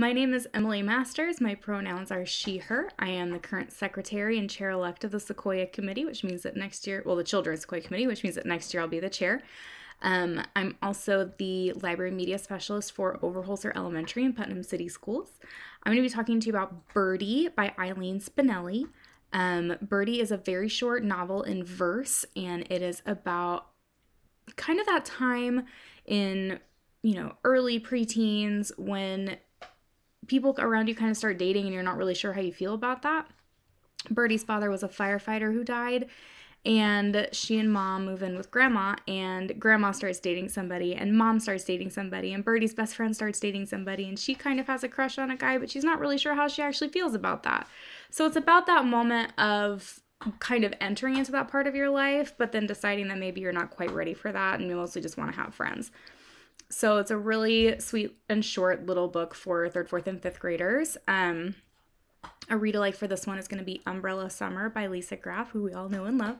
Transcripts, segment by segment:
My name is Emily Masters. My pronouns are she, her. I am the current secretary and chair elect of the Sequoia Committee, which means that next year, well, the Children's Sequoia Committee, which means that next year I'll be the chair. Um, I'm also the library media specialist for Overholser Elementary and Putnam City Schools. I'm going to be talking to you about Birdie by Eileen Spinelli. Um, Birdie is a very short novel in verse, and it is about kind of that time in, you know, early preteens when people around you kind of start dating and you're not really sure how you feel about that. Birdie's father was a firefighter who died, and she and mom move in with grandma, and grandma starts dating somebody, and mom starts dating somebody, and Birdie's best friend starts dating somebody, and she kind of has a crush on a guy, but she's not really sure how she actually feels about that. So it's about that moment of kind of entering into that part of your life, but then deciding that maybe you're not quite ready for that and you mostly just want to have friends. So it's a really sweet and short little book for third, fourth, and fifth graders. Um, a read alike for this one is going to be Umbrella Summer by Lisa Graff, who we all know and love.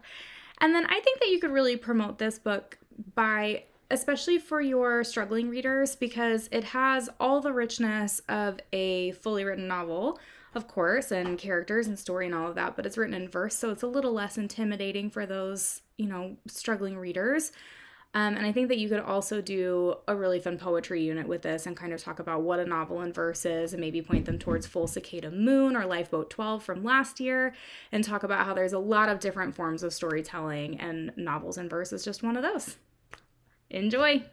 And then I think that you could really promote this book by especially for your struggling readers because it has all the richness of a fully written novel, of course, and characters and story and all of that, but it's written in verse, so it's a little less intimidating for those, you know, struggling readers. Um, and I think that you could also do a really fun poetry unit with this and kind of talk about what a novel in verse is and maybe point them towards Full Cicada Moon or Lifeboat 12 from last year and talk about how there's a lot of different forms of storytelling and novels in verse is just one of those. Enjoy!